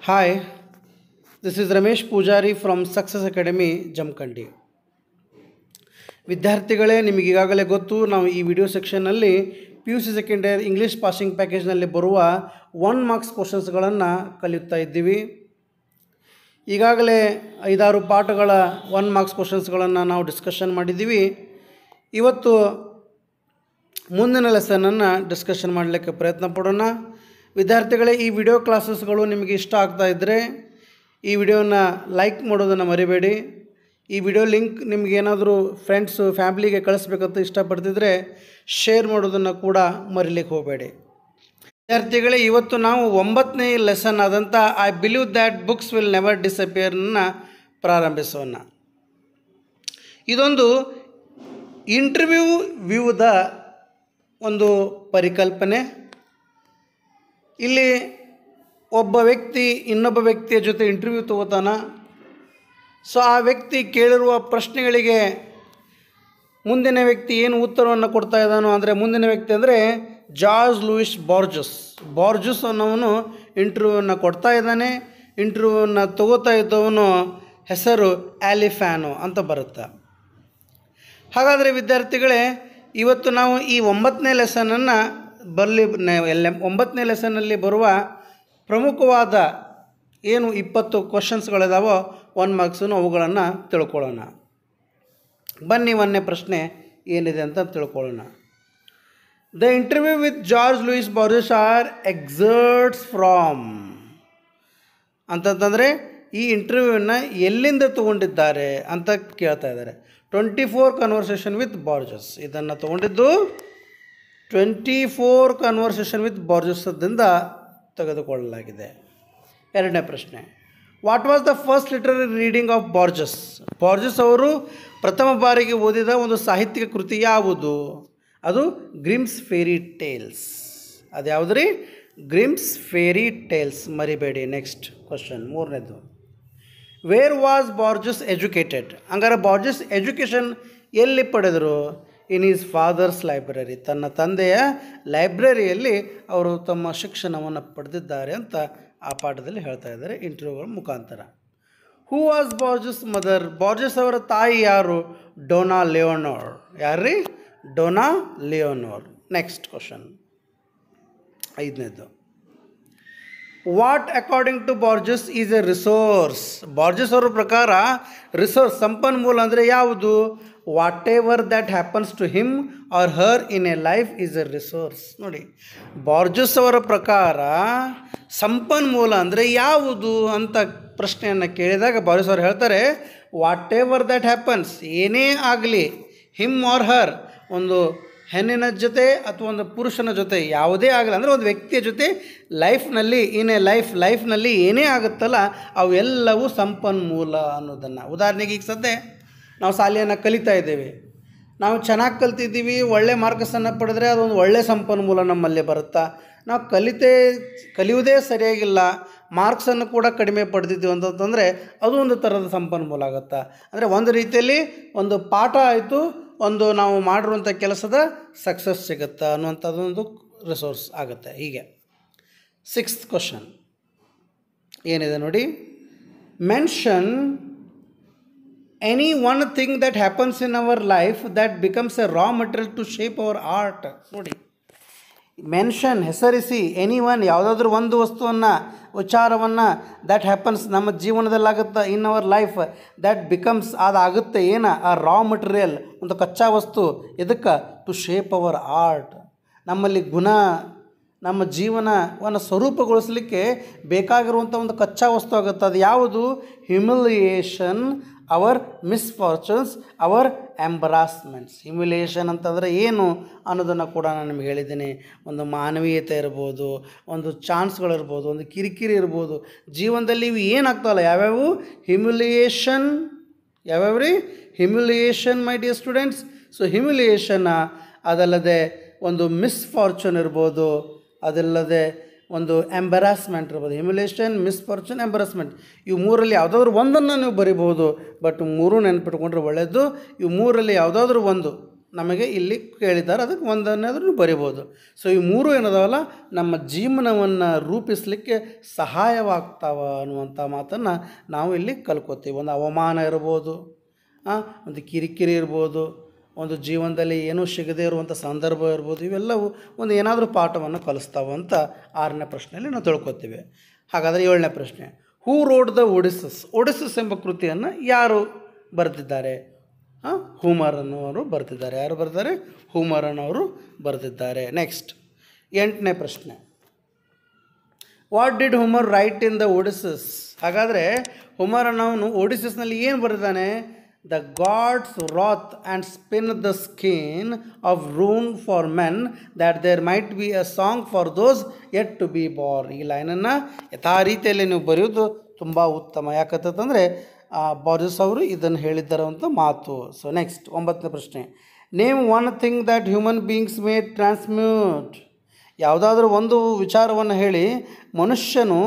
Hi, this is Ramesh Pujari from Success Academy, Jamkandi. ವಿದ್ಯಾರ್ಥಿಗಳೇ ನಿಮಗೀಗಾಗಲೇ ಗೊತ್ತು ನಾವು ಈ ವಿಡಿಯೋ ಸೆಕ್ಷನ್ನಲ್ಲಿ P U C second year English passing ಪ್ಯಾಕೇಜ್ನಲ್ಲಿ ಬರುವ ಒನ್ ಮಾರ್ಕ್ಸ್ ಕ್ವಶನ್ಸ್ಗಳನ್ನು ಕಲಿಯುತ್ತಾ ಇದ್ದೀವಿ ಈಗಾಗಲೇ ಐದಾರು ಪಾಠಗಳ ಒನ್ ಮಾರ್ಕ್ಸ್ ಕ್ವಶನ್ಸ್ಗಳನ್ನು ನಾವು ಡಿಸ್ಕಷನ್ ಮಾಡಿದ್ದೀವಿ ಇವತ್ತು ಮುಂದಿನ ಲೆಸನನ್ನು ಡಿಸ್ಕಷನ್ ಮಾಡಲಿಕ್ಕೆ ಪ್ರಯತ್ನ ಪಡೋಣ ವಿದ್ಯಾರ್ಥಿಗಳೇ ಈ ವಿಡಿಯೋ ಕ್ಲಾಸಸ್ಗಳು ನಿಮಗೆ ಇಷ್ಟ ಆಗ್ತಾ ಇದ್ದರೆ ಈ ವಿಡಿಯೋನ ಲೈಕ್ ಮಾಡೋದನ್ನು ಮರಿಬೇಡಿ ಈ ವಿಡಿಯೋ ಲಿಂಕ್ ನಿಮಗೇನಾದರೂ ಫ್ರೆಂಡ್ಸು ಫ್ಯಾಮ್ಲಿಗೆ ಕಳಿಸ್ಬೇಕಂತ ಇಷ್ಟಪಡ್ತಿದ್ರೆ ಶೇರ್ ಮಾಡೋದನ್ನು ಕೂಡ ಮರಿಲಿಕ್ಕೆ ಹೋಗಬೇಡಿ ವಿದ್ಯಾರ್ಥಿಗಳೇ ಇವತ್ತು ನಾವು ಒಂಬತ್ತನೇ ಲೆಸನ್ ಆದಂಥ I believe that books will never ಡಿಸಪಿಯರ್ನ ಪ್ರಾರಂಭಿಸೋಣ ಇದೊಂದು ಇಂಟರ್ವ್ಯೂ ವ್ಯೂದ ಒಂದು ಪರಿಕಲ್ಪನೆ ಇಲ್ಲಿ ಒಬ್ಬ ವ್ಯಕ್ತಿ ಇನ್ನೊಬ್ಬ ವ್ಯಕ್ತಿಯ ಜೊತೆ ಇಂಟರ್ವ್ಯೂ ತಗೋತಾನ ಸೊ ಆ ವ್ಯಕ್ತಿ ಕೇಳಿರುವ ಪ್ರಶ್ನೆಗಳಿಗೆ ಮುಂದಿನ ವ್ಯಕ್ತಿ ಏನು ಉತ್ತರವನ್ನು ಕೊಡ್ತಾ ಇದ್ದಾನೋ ಅಂದರೆ ಮುಂದಿನ ವ್ಯಕ್ತಿ ಅಂದರೆ ಜಾರ್ಜ್ ಲೂಯಿಸ್ ಬಾರ್ಜಸ್ ಬಾರ್ಜಸ್ ಅನ್ನೋವನು ಇಂಟರ್ವ್ಯೂವನ್ನು ಕೊಡ್ತಾ ಇದ್ದಾನೆ ಇಂಟರ್ವ್ಯೂವನ್ನು ತಗೋತಾ ಇದ್ದವನು ಹೆಸರು ಆ್ಯಲಿಫ್ಯಾನು ಅಂತ ಬರುತ್ತೆ ಹಾಗಾದರೆ ವಿದ್ಯಾರ್ಥಿಗಳೇ ಇವತ್ತು ನಾವು ಈ ಒಂಬತ್ತನೇ ಲೆಸನನ್ನು ಬರಲಿ ಎಲ್ಲ ಒಂಬತ್ತನೇ ಲೆಸನಲ್ಲಿ ಬರುವ ಪ್ರಮುಖವಾದ ಏನು ಇಪ್ಪತ್ತು ಕ್ವಶನ್ಸ್ಗಳಿದಾವೋ ಒನ್ ಮಾರ್ಕ್ಸನ್ನು ಅವುಗಳನ್ನು ತಿಳ್ಕೊಳ್ಳೋಣ ಬನ್ನಿ ಒಂದನೇ ಪ್ರಶ್ನೆ ಏನಿದೆ ಅಂತ ತಿಳ್ಕೊಳ್ಳೋಣ the interview with George Luis Borges are excerpts from ಅಂತಂತಂದರೆ ಈ ಇಂಟರ್ವ್ಯೂವನ್ನು ಎಲ್ಲಿಂದ ತಗೊಂಡಿದ್ದಾರೆ ಅಂತ ಕೇಳ್ತಾ ಇದ್ದಾರೆ twenty four conversation with Borges ಇದನ್ನು ತೊಗೊಂಡಿದ್ದು ಟ್ವೆಂಟಿ ಫೋರ್ ಕನ್ವರ್ಸೇಷನ್ ವಿತ್ ಬಾರ್ಜಸ್ದಿಂದ ತೆಗೆದುಕೊಳ್ಳಲಾಗಿದೆ ಎರಡನೇ ಪ್ರಶ್ನೆ what was the first literary reading of Borges Borges ಅವರು ಪ್ರಥಮ ಬಾರಿಗೆ ಓದಿದ ಒಂದು ಸಾಹಿತ್ಯಿಕ ಕೃತಿ ಯಾವುದು ಅದು ಗ್ರಿಮ್ಸ್ ಫೇರಿ ಟೇಲ್ಸ್ ಅದು ಯಾವುದ್ರಿ ಗ್ರಿಮ್ಸ್ ಫೇರಿ ಟೇಲ್ಸ್ ಮರಿಬೇಡಿ ನೆಕ್ಸ್ಟ್ ಕ್ವಶನ್ ಮೂರನೇದು ವೇರ್ ವಾಸ್ ಬಾರ್ಜಸ್ ಎಜುಕೇಟೆಡ್ ಹಂಗಾರೆ ಬಾರ್ಜಸ್ ಎಜುಕೇಷನ್ ಎಲ್ಲಿ ಪಡೆದರು ಇನ್ ಈಸ್ ಫಾದರ್ಸ್ ಲೈಬ್ರರಿ ತನ್ನ ತಂದೆಯ ಲೈಬ್ರರಿಯಲ್ಲಿ ಅವರು ತಮ್ಮ ಶಿಕ್ಷಣವನ್ನು ಪಡೆದಿದ್ದಾರೆ ಅಂತ ಆ ಪಾಠದಲ್ಲಿ ಹೇಳ್ತಾ ಇದ್ದಾರೆ ಇಂಟರ್ವ್ಯೂಗಳ ಮುಖಾಂತರ who was Borges mother Borges ಅವರ ತಾಯಿ ಯಾರು ಡೋನಾ ಲಿಯೋನೋರ್ ಯಾರ್ರೀ ಡೋನಾ ಲಿಯೋನೋರ್ ನೆಕ್ಸ್ಟ್ ಕ್ವಶನ್ ಐದನೇದು what according to Borges is a resource Borges ಅವರ ಪ್ರಕಾರ ರಿಸೋರ್ಸ್ ಸಂಪನ್ಮೂಲ ಅಂದರೆ ಯಾವುದು whatever that happens to him or her in a life is a resource ನೋಡಿ ಬಾರ್ಜಸ್ ಅವರ ಪ್ರಕಾರ ಸಂಪನ್ಮೂಲ ಅಂದರೆ ಯಾವುದು ಅಂತ ಪ್ರಶ್ನೆಯನ್ನು ಕೇಳಿದಾಗ ಬಾರ್ಜಸ್ ಅವರು ಹೇಳ್ತಾರೆ ವಾಟ್ ಎವರ್ ದ್ಯಾಟ್ ಹ್ಯಾಪನ್ಸ್ ಏನೇ ಆಗಲಿ ಹಿಮ್ ಆರ್ ಹರ್ ಒಂದು ಹೆಣ್ಣಿನ ಜೊತೆ ಅಥವಾ ಒಂದು ಪುರುಷನ ಜೊತೆ ಯಾವುದೇ ಆಗಲ್ಲ ಅಂದರೆ ಒಂದು ವ್ಯಕ್ತಿಯ ಜೊತೆ ಲೈಫ್ನಲ್ಲಿ ಏನೇ ಲೈಫ್ ಲೈಫ್ನಲ್ಲಿ ಏನೇ ಆಗುತ್ತಲ್ಲ ಅವೆಲ್ಲವೂ ಸಂಪನ್ಮೂಲ ಅನ್ನೋದನ್ನು ಉದಾಹರಣೆಗೆ ಈಗ ಸದ್ಯ ನಾವು ಶಾಲೆಯನ್ನು ಕಲಿತಾ ಇದ್ದೇವೆ ನಾವು ಚೆನ್ನಾಗಿ ಕಲ್ತಿದ್ದೀವಿ ಒಳ್ಳೆ ಮಾರ್ಕ್ಸನ್ನು ಪಡೆದ್ರೆ ಅದೊಂದು ಒಳ್ಳೆಯ ಸಂಪನ್ಮೂಲ ನಮ್ಮಲ್ಲಿ ಬರುತ್ತಾ ನಾವು ಕಲಿತೇ ಕಲಿಯುವುದೇ ಸರಿಯಾಗಿಲ್ಲ ಮಾರ್ಕ್ಸನ್ನು ಕೂಡ ಕಡಿಮೆ ಪಡೆದಿದ್ದೀವಿ ಅಂತಂತಂದರೆ ಅದು ಒಂದು ಥರದ ಸಂಪನ್ಮೂಲ ಆಗುತ್ತಾ ಅಂದರೆ ಒಂದು ರೀತಿಯಲ್ಲಿ ಒಂದು ಪಾಠ ಆಯಿತು ಒಂದು ನಾವು ಮಾಡಿರುವಂಥ ಕೆಲಸದ ಸಕ್ಸಸ್ ಸಿಗುತ್ತೆ ಅನ್ನುವಂಥದ್ದೊಂದು ರಿಸೋರ್ಸ್ ಆಗುತ್ತೆ ಹೀಗೆ ಸಿಕ್ಸ್ತ್ ಕ್ವಶನ್ ಏನಿದೆ ನೋಡಿ mention any one thing that happens in our life that becomes a raw material to shape our art ನೋಡಿ ಮೆನ್ಷನ್ ಹೆಸರಿಸಿ ಎನಿ ಒನ್ ಯಾವುದಾದ್ರೂ ಒಂದು ವಸ್ತುವನ್ನು ವಿಚಾರವನ್ನು ದ್ಯಾಟ್ ಹ್ಯಾಪನ್ಸ್ ನಮ್ಮ ಜೀವನದಲ್ಲಾಗುತ್ತೆ in our life that becomes ಅದಾಗುತ್ತೆ ಏನು ಆ ರಾ ಮಟೀರಿಯಲ್ ಒಂದು ಕಚ್ಚಾ ವಸ್ತು ಇದಕ್ಕೆ ಟು ಶೇಪ್ ಅವರ್ ಆರ್ಟ್ ನಮ್ಮಲ್ಲಿ ಗುಣ ನಮ್ಮ ಜೀವನವನ್ನು ಸ್ವರೂಪಗೊಳಿಸಲಿಕ್ಕೆ ಬೇಕಾಗಿರುವಂಥ ಒಂದು ಕಚ್ಚಾ ವಸ್ತು ಆಗುತ್ತೆ ಅದು ಯಾವುದು humiliation our misfortunes our embarrassments humiliation ಅಂತಂದರೆ ಏನು ಅನ್ನೋದನ್ನು ಕೂಡ ನಾನು ನಿಮ್ಗೆ ಹೇಳಿದ್ದೀನಿ ಒಂದು ಮಾನವೀಯತೆ ಇರ್ಬೋದು ಒಂದು ಚಾನ್ಸ್ಗಳಿರ್ಬೋದು ಒಂದು ಕಿರಿಕಿರಿ ಇರ್ಬೋದು ಜೀವನದಲ್ಲಿ ಇವು ಏನಾಗ್ತಾವಲ್ಲ ಯಾವ್ಯಾವು ಹ್ಯುಮಿಲಿಯೇಷನ್ ಯಾವ್ಯಾವ ರೀ humiliation my dear students so ಹ್ಯುಮಿಲಿಯೇಷನ್ನ ಅದಲ್ಲದೆ ಒಂದು ಮಿಸ್ಫಾರ್ಚುನ್ ಇರ್ಬೋದು ಅದಲ್ಲದೆ ಒಂದು ಎಂಬರಾಸ್ಮೆಂಟ್ ಇರ್ಬೋದು ಹಿಮ್ಯುಲೇಷನ್ ಮಿಸ್ಫಾರ್ಚುನ್ ಎಂಬರಾಸ್ಮೆಂಟ್ ಇವು ಮೂರಲ್ಲಿ ಯಾವುದಾದ್ರೂ ಒಂದನ್ನು ನೀವು ಬರಿಬೋದು ಬಟ್ ಮೂರು ನೆನಪಿಟ್ಕೊಂಡ್ರೆ ಒಳ್ಳೆಯದು ಇವು ಮೂರಲ್ಲಿ ಯಾವುದಾದ್ರೂ ಒಂದು ನಮಗೆ ಇಲ್ಲಿ ಕೇಳಿದ್ದಾರೆ ಅದಕ್ಕೆ ಒಂದನ್ನಾದರೂ ಬರಿಬೋದು ಸೊ ಈ ಮೂರು ಏನದಾವಲ್ಲ ನಮ್ಮ ಜೀವನವನ್ನು ರೂಪಿಸಲಿಕ್ಕೆ ಸಹಾಯವಾಗ್ತಾವ ಅನ್ನುವಂಥ ಮಾತನ್ನು ನಾವು ಇಲ್ಲಿ ಕಲ್ಕೋತೀವಿ ಒಂದು ಅವಮಾನ ಇರ್ಬೋದು ಒಂದು ಕಿರಿಕಿರಿ ಇರ್ಬೋದು ಒಂದು ಜೀವನದಲ್ಲಿ ಏನೂ ಸಿಗದೇ ಇರುವಂಥ ಸಂದರ್ಭ ಇರ್ಬೋದು ಇವೆಲ್ಲವೂ ಒಂದು ಏನಾದರೂ ಪಾಠವನ್ನು ಕಲಿಸ್ತಾವೆ ಅಂತ ಆರನೇ ಪ್ರಶ್ನೆಯಲ್ಲಿ ನಾವು ತಿಳ್ಕೊತೀವಿ ಹಾಗಾದರೆ ಏಳನೇ ಪ್ರಶ್ನೆ ಹೂ ರೋಡ್ ದ ಒಡಿಸಸ್ ಒಡಿಸಸ್ ಎಂಬ ಕೃತಿಯನ್ನು ಯಾರು ಬರೆದಿದ್ದಾರೆ ಹಾಂ ಅವರು ಬರೆದಿದ್ದಾರೆ ಯಾರು ಬರೆದಿದ್ದಾರೆ ಅವರು ಬರೆದಿದ್ದಾರೆ ನೆಕ್ಸ್ಟ್ ಎಂಟನೇ ಪ್ರಶ್ನೆ what did Homer write in the Odysseus ಹಾಗಾದರೆ ಹುಮರನವನು ಒಡಿಸಸ್ನಲ್ಲಿ ಏನು ಬರೆದಾನೆ the gods wrath and spin the ಸ್ಕೀನ್ of ruin for men that there might be a song for those yet to be born ಈ ಲೈನನ್ನು ಯಥಾ ರೀತಿಯಲ್ಲಿ ನೀವು ಬರೆಯೋದು ತುಂಬ ಉತ್ತಮ ಯಾಕಂತಂದರೆ ಬಾರಿಸ್ ಅವರು ಇದನ್ನು ಹೇಳಿದ್ದಾರೆ ಮಾತು ಸೊ ನೆಕ್ಸ್ಟ್ ಒಂಬತ್ತನೇ ಪ್ರಶ್ನೆ name one thing that human beings may transmute ಯಾವುದಾದ್ರೂ ಒಂದು ವಿಚಾರವನ್ನು ಹೇಳಿ ಮನುಷ್ಯನು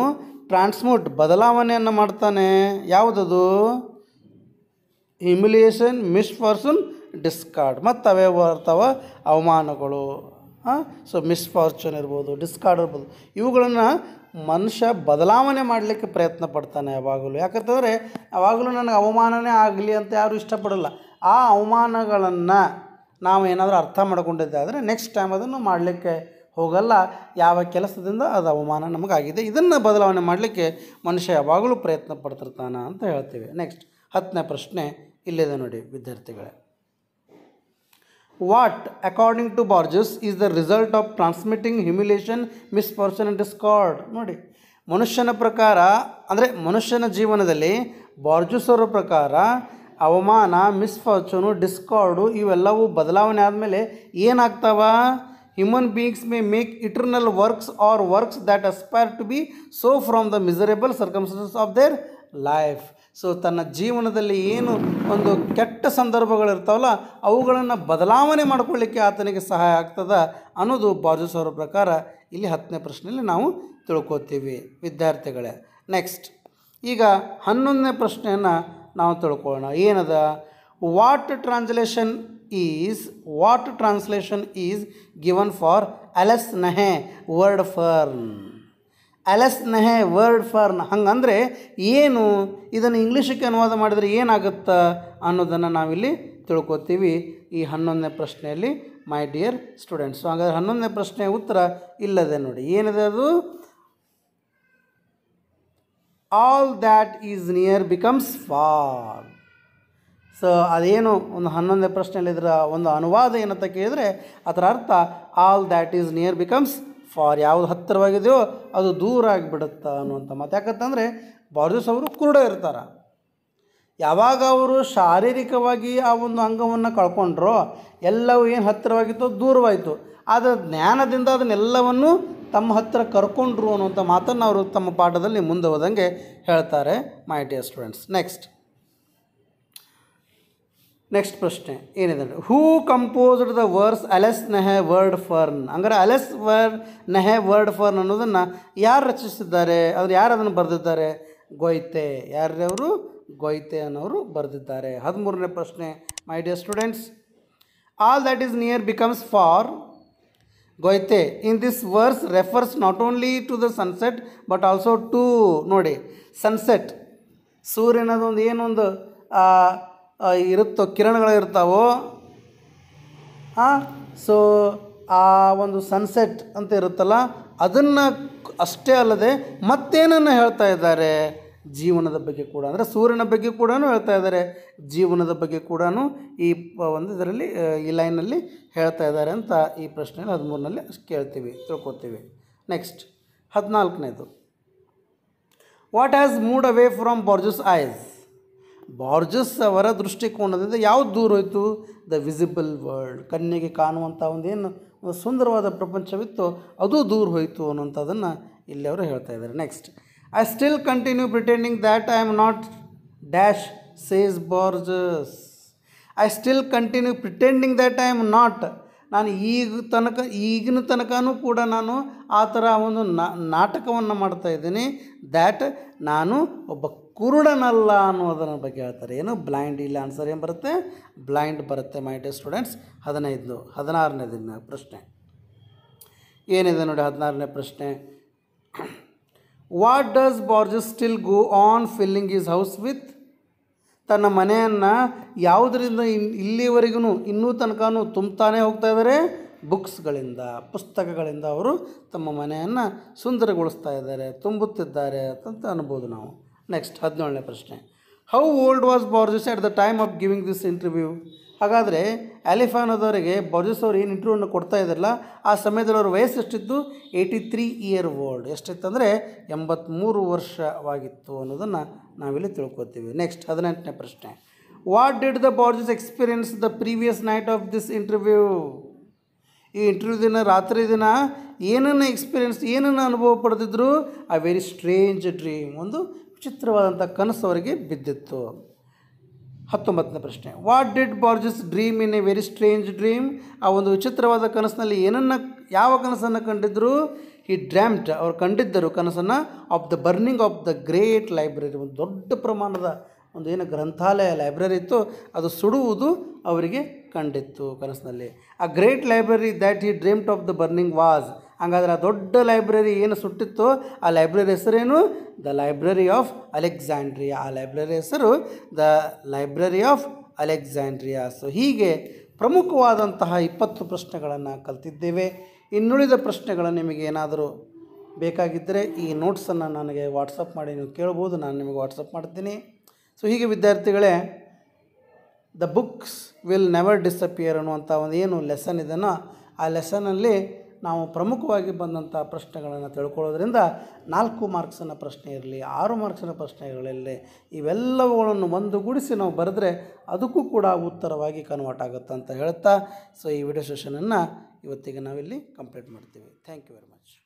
ಟ್ರಾನ್ಸ್ಮ್ಯೂಟ್ ಬದಲಾವಣೆಯನ್ನು ಮಾಡ್ತಾನೆ ಯಾವುದದು ಹಿಮಿಲೇಷನ್ ಮಿಸ್ಫಾರ್ಚುನ್ ಡಿಸ್ಕಾರ್ಡ್ ಮತ್ತು ಅವೇ ಬರ್ತಾವ ಅವಮಾನಗಳು ಹಾಂ ಸೊ ಮಿಸ್ಫಾರ್ಚುನ್ ಇರ್ಬೋದು ಡಿಸ್ಕಾರ್ಡ್ ಇರ್ಬೋದು ಇವುಗಳನ್ನು ಮನುಷ್ಯ ಬದಲಾವಣೆ ಮಾಡಲಿಕ್ಕೆ ಪ್ರಯತ್ನ ಪಡ್ತಾನೆ ಯಾವಾಗಲೂ ಯಾಕಂತಂದರೆ ಯಾವಾಗಲೂ ನನಗೆ ಅವಮಾನನೇ ಆಗಲಿ ಅಂತ ಯಾರೂ ಇಷ್ಟಪಡಲ್ಲ ಆ ಅವಮಾನಗಳನ್ನು ನಾವು ಏನಾದರೂ ಅರ್ಥ ಮಾಡಿಕೊಂಡಿದ್ದಾದರೆ ನೆಕ್ಸ್ಟ್ ಟೈಮ್ ಅದನ್ನು ಮಾಡಲಿಕ್ಕೆ ಹೋಗಲ್ಲ ಯಾವ ಕೆಲಸದಿಂದ ಅದು ಅವಮಾನ ನಮಗಾಗಿದೆ ಇದನ್ನು ಬದಲಾವಣೆ ಮಾಡಲಿಕ್ಕೆ ಮನುಷ್ಯ ಯಾವಾಗಲೂ ಪ್ರಯತ್ನ ಪಡ್ತಿರ್ತಾನೆ ಅಂತ ಹೇಳ್ತೀವಿ ನೆಕ್ಸ್ಟ್ ಹತ್ತನೇ ಪ್ರಶ್ನೆ ಇಲ್ಲಿದೆ ನೋಡಿ ವಿದ್ಯಾರ್ಥಿಗಳೇ what according to Borges is the result of transmitting humiliation person and discard ನೋಡಿ ಮನುಷ್ಯನ ಪ್ರಕಾರ ಅಂದರೆ ಮನುಷ್ಯನ ಜೀವನದಲ್ಲಿ ಬಾರ್ಜಸ್ ಅವರ ಪ್ರಕಾರ ಅವಮಾನ ಫಾರ್ಚೂನು ಡಿಸ್ಕಾರ್ಡು ಇವೆಲ್ಲವೂ ಬದಲಾವಣೆ ಆದಮೇಲೆ ಏನಾಗ್ತಾವ human beings may make eternal works or works that aspire to be so from the miserable circumstances of their life so ತನ್ನ ಜೀವನದಲ್ಲಿ ಏನು ಒಂದು ಕೆಟ್ಟ ಸಂದರ್ಭಗಳಿರ್ತಾವಲ್ಲ ಅವುಗಳನ್ನು ಬದಲಾವಣೆ ಮಾಡಿಕೊಳ್ಳಿಕ್ಕೆ ಆತನಿಗೆ ಸಹಾಯ ಆಗ್ತದ ಅನ್ನೋದು ಬಾಜೂಸ್ ಅವರ ಪ್ರಕಾರ ಇಲ್ಲಿ ಹತ್ತನೇ ಪ್ರಶ್ನೆಯಲ್ಲಿ ನಾವು ತಿಳ್ಕೊತೀವಿ ವಿದ್ಯಾರ್ಥಿಗಳೇ ನೆಕ್ಸ್ಟ್ ಈಗ ಹನ್ನೊಂದನೇ ಪ್ರಶ್ನೆಯನ್ನು ನಾವು ತಿಳ್ಕೊಳ್ಳೋಣ ಏನದ what translation is what translation is given for alles nahe werde fern nahe werde for ಹಂಗಂದರೆ ಏನು ಇದನ್ನು ಇಂಗ್ಲೀಷಿಗೆ ಅನುವಾದ ಮಾಡಿದರೆ ಏನಾಗುತ್ತಾ ಅನ್ನೋದನ್ನು ನಾವಿಲ್ಲಿ ತಿಳ್ಕೊತೀವಿ ಈ ಹನ್ನೊಂದನೇ ಪ್ರಶ್ನೆಯಲ್ಲಿ ಮೈ ಡಿಯರ್ ಸ್ಟೂಡೆಂಟ್ಸ್ ಹಾಗಾದರೆ ಹನ್ನೊಂದನೇ ಪ್ರಶ್ನೆಯ ಉತ್ತರ ಇಲ್ಲದೆ ನೋಡಿ ಏನಿದೆ ಅದು all that is near becomes far so ಅದೇನು ಒಂದು ಹನ್ನೊಂದನೇ ಪ್ರಶ್ನೆಯಲ್ಲಿ ಇದರ ಒಂದು ಅನುವಾದ ಏನಂತ ಕೇಳಿದರೆ ಅದರ ಅರ್ಥ all that is near becomes far ಯಾವುದು ಹತ್ತಿರವಾಗಿದೆಯೋ ಅದು ದೂರ ಆಗಿಬಿಡುತ್ತೆ ಅನ್ನುವಂಥ ಮಾತು ಯಾಕಂತಂದರೆ ಬಾರ್ಜಸ್ ಅವರು ಕುರುಡ ಇರ್ತಾರೆ ಯಾವಾಗ ಅವರು ಶಾರೀರಿಕವಾಗಿ ಆ ಒಂದು ಅಂಗವನ್ನು ಕಳ್ಕೊಂಡ್ರೋ ಎಲ್ಲವೂ ಏನು ಹತ್ತಿರವಾಗಿತ್ತು ದೂರವಾಯಿತು ಆದರೆ ಜ್ಞಾನದಿಂದ ಅದನ್ನೆಲ್ಲವನ್ನು ತಮ್ಮ ಹತ್ತಿರ ಕರ್ಕೊಂಡ್ರು ಅನ್ನುವಂಥ ಮಾತನ್ನು ಅವರು ತಮ್ಮ ಪಾಠದಲ್ಲಿ ಮುಂದೆ ಹೋದಂಗೆ ಹೇಳ್ತಾರೆ my dear students next next ಪ್ರಶ್ನೆ ಏನಿದೆ who composed the verse alles nahe werde fern ಅಂದರೆ ಅಲೆಸ್ ವರ್ ನೆಹೆ ವರ್ಡ್ ಫರ್ನ್ ಅನ್ನೋದನ್ನು ಯಾರು ರಚಿಸಿದ್ದಾರೆ ಅವ್ರು ಯಾರು ಅದನ್ನು ಬರೆದಿದ್ದಾರೆ ಗೊಯ್ತೆ ಯಾರ್ಯವರು ಗೊಯ್ತೆ ಅನ್ನೋರು ಬರೆದಿದ್ದಾರೆ ಹದಿಮೂರನೇ ಪ್ರಶ್ನೆ my dear students all that is near becomes far Goethe in this verse refers not only to the sunset but also to ನೋಡಿ ಸನ್ಸೆಟ್ ಸೂರ್ಯನದೊಂದು ಏನೊಂದು ಇರುತ್ತೋ ಹಾಂ ಸೊ ಆ ಒಂದು ಸನ್ಸೆಟ್ ಅಂತ ಇರುತ್ತಲ್ಲ ಅದನ್ನು ಅಷ್ಟೇ ಅಲ್ಲದೆ ಮತ್ತೇನನ್ನು ಹೇಳ್ತಾ ಇದ್ದಾರೆ ಜೀವನದ ಬಗ್ಗೆ ಕೂಡ ಅಂದರೆ ಸೂರ್ಯನ ಬಗ್ಗೆ ಕೂಡ ಹೇಳ್ತಾ ಇದ್ದಾರೆ ಜೀವನದ ಬಗ್ಗೆ ಕೂಡ ಈ ಒಂದು ಇದರಲ್ಲಿ ಈ ಲೈನಲ್ಲಿ ಹೇಳ್ತಾ ಇದ್ದಾರೆ ಅಂತ ಈ ಪ್ರಶ್ನೆಯಲ್ಲಿ ಹದಿಮೂರನಲ್ಲಿ ಕೇಳ್ತೀವಿ ತಿಳ್ಕೊತೀವಿ ನೆಕ್ಸ್ಟ್ ಹದಿನಾಲ್ಕನೇದು what has moved away from Borges eyes Borges ಅವರ ದೃಷ್ಟಿಕೋನದಿಂದ ಯಾವ್ದು ದೂರ ಹೋಯಿತು ದ ವಿಸಿಬಲ್ ವರ್ಲ್ಡ್ ಕಣ್ಣಿಗೆ ಕಾಣುವಂಥ ಒಂದೇನು ಸುಂದರವಾದ ಪ್ರಪಂಚವಿತ್ತು ಅದು ದೂರ ಹೋಯಿತು ಅನ್ನೋಂಥದ್ದನ್ನು ಇಲ್ಲಿ ಅವರು ಹೇಳ್ತಾ ಇದ್ದಾರೆ next I still continue pretending that I am not dash says Borges I still continue pretending that I am not ನಾನು ಈಗ ತನಕ ಈಗಿನ ತನಕನೂ ಕೂಡ ನಾನು ಆ ಥರ ಒಂದು ನಾಟಕವನ್ನು ಮಾಡ್ತಾ ಇದ್ದೀನಿ ದ್ಯಾಟ್ ನಾನು ಒಬ್ಬ ಕುರುಡನಲ್ಲ ಅನ್ನೋದನ್ನ ಬಗ್ಗೆ ಹೇಳ್ತಾರೆ ಏನು ಬ್ಲೈಂಡ್ ಇಲ್ಲ ಆನ್ಸರ್ ಏನು ಬರುತ್ತೆ ಬ್ಲೈಂಡ್ ಬರುತ್ತೆ ಮೈ ಡೇ ಸ್ಟೂಡೆಂಟ್ಸ್ ಹದಿನೈದು ಹದಿನಾರನೇ ದಿನ ಪ್ರಶ್ನೆ ಏನಿದೆ ನೋಡಿ ಹದಿನಾರನೇ ಪ್ರಶ್ನೆ what does Borges still go on filling his house with ತನ್ನ ಮನೆಯನ್ನು ಯಾವುದರಿಂದ ಇನ್ ಇಲ್ಲಿವರೆಗೂ ಇನ್ನೂ ತನಕ ತುಂಬ್ತಾನೆ ಹೋಗ್ತಾ ಇದ್ದಾರೆ ಬುಕ್ಸ್ಗಳಿಂದ ಪುಸ್ತಕಗಳಿಂದ ಅವರು ತಮ್ಮ ಮನೆಯನ್ನು ಸುಂದರಗೊಳಿಸ್ತಾ ಇದ್ದಾರೆ ತುಂಬುತ್ತಿದ್ದಾರೆ ಅಂತ ಅನ್ಬೋದು ನಾವು ನೆಕ್ಸ್ಟ್ ಹದಿನೇಳನೇ ಪ್ರಶ್ನೆ how old was Borges at the time of giving this interview ಹಾಗಾದರೆ ಅಲಿಫಾನ್ ಅದವರಿಗೆ ಬಾರ್ಜಸ್ ಅವರು ಏನು ಇಂಟರ್ವ್ಯೂವನ್ನು ಕೊಡ್ತಾ ಇದ್ದಲ್ಲ ಆ ಸಮಯದಲ್ಲಿ ಅವ್ರ ವಯಸ್ಸು ಎಷ್ಟಿತ್ತು ಏಯ್ಟಿ ತ್ರೀ ಇಯರ್ ಓಲ್ಡ್ ಎಷ್ಟಿತ್ತಂದರೆ ಎಂಬತ್ತ್ಮೂರು ವರ್ಷವಾಗಿತ್ತು ಅನ್ನೋದನ್ನು ನಾವಿಲ್ಲಿ ತಿಳ್ಕೊತೀವಿ ನೆಕ್ಸ್ಟ್ ಹದಿನೆಂಟನೇ ಪ್ರಶ್ನೆ what did the Borges experience the previous night of this interview ಈ ಇಂಟರ್ವ್ಯೂ ದಿನ ರಾತ್ರಿ ದಿನ ಏನನ್ನು ಎಕ್ಸ್ಪೀರಿಯನ್ಸ್ ಏನನ್ನು ಅನುಭವ ಪಡೆದಿದ್ರು ಆ ವೆರಿ ಸ್ಟ್ರೇಂಜ್ ಡ್ರೀಮ್ ಒಂದು ವಿಚಿತ್ರವಾದಂಥ ಕನಸು ಅವರಿಗೆ ಬಿದ್ದಿತ್ತು ಹತ್ತೊಂಬತ್ತನೇ ಪ್ರಶ್ನೆ what did Borges dream in a very strange dream ಆ ಒಂದು ವಿಚಿತ್ರವಾದ ಕನಸಿನಲ್ಲಿ ಏನನ್ನು ಯಾವ ಕನಸನ್ನು ಕಂಡಿದ್ದರು ಈ ಡ್ರ್ಯಾಮ್ಟ್ ಅವರು ಕಂಡಿದ್ದರು ಕನಸನ್ನು of the burning of the great library ಒಂದು ದೊಡ್ಡ ಪ್ರಮಾಣದ ಒಂದು ಏನು ಗ್ರಂಥಾಲಯ ಲೈಬ್ರರಿ ಇತ್ತು ಅದು ಸುಡುವುದು ಅವರಿಗೆ ಕಂಡಿತ್ತು ಕನಸಿನಲ್ಲಿ ಆ great library that he dreamt of the burning was ಹಂಗಾದ್ರೆ ಆ ದೊಡ್ಡ ಲೈಬ್ರರಿ ಏನು ಸುಟ್ಟಿತ್ತು ಆ ಲೈಬ್ರರಿ ಹೆಸರೇನು ದ ಲೈಬ್ರರಿ ಆಫ್ ಅಲೆಕ್ಸಾಂಡ್ರಿಯಾ ಆ ಲೈಬ್ರರಿ ಹೆಸರು the library of Alexandria so ಹೀಗೆ ಪ್ರಮುಖವಾದಂತಹ ಇಪ್ಪತ್ತು ಪ್ರಶ್ನೆಗಳನ್ನು ಕಲ್ತಿದ್ದೇವೆ ಇನ್ನುಳಿದ ಪ್ರಶ್ನೆಗಳು ನಿಮಗೆ ಏನಾದರೂ ಬೇಕಾಗಿದ್ದರೆ ಈ ನೋಟ್ಸನ್ನು ನನಗೆ ವಾಟ್ಸಪ್ ಮಾಡಿ ನೀವು ಕೇಳ್ಬೋದು ನಾನು ನಿಮಗೆ ವಾಟ್ಸಪ್ ಮಾಡ್ತೀನಿ ಸೊ ಹೀಗೆ ವಿದ್ಯಾರ್ಥಿಗಳೇ the books will never disappear ಅನ್ನುವಂಥ ಒಂದು ಏನು ಲೆಸನ್ ಇದನ್ನು ಆ ಲೆಸನಲ್ಲಿ ನಾವು ಪ್ರಮುಖವಾಗಿ ಬಂದಂಥ ಪ್ರಶ್ನೆಗಳನ್ನು ತಿಳ್ಕೊಳ್ಳೋದ್ರಿಂದ ನಾಲ್ಕು ಮಾರ್ಕ್ಸಿನ ಪ್ರಶ್ನೆ ಇರಲಿ ಆರು ಮಾರ್ಕ್ಸಿನ ಪ್ರಶ್ನೆಗಳಿರಲಿ ಇವೆಲ್ಲವುಗಳನ್ನು ಒಂದುಗೂಡಿಸಿ ನಾವು ಬರೆದ್ರೆ ಅದಕ್ಕೂ ಕೂಡ ಉತ್ತರವಾಗಿ ಕನ್ವರ್ಟ್ ಆಗುತ್ತೆ ಅಂತ ಹೇಳ್ತಾ ಸೊ ಈ ವಿಡಿಯೋ ಸೆಷನನ್ನು ಇವತ್ತಿಗೆ ನಾವಿಲ್ಲಿ ಕಂಪ್ಲೀಟ್ ಮಾಡ್ತೀವಿ ಥ್ಯಾಂಕ್ ಯು ವೆರಿ ಮಚ್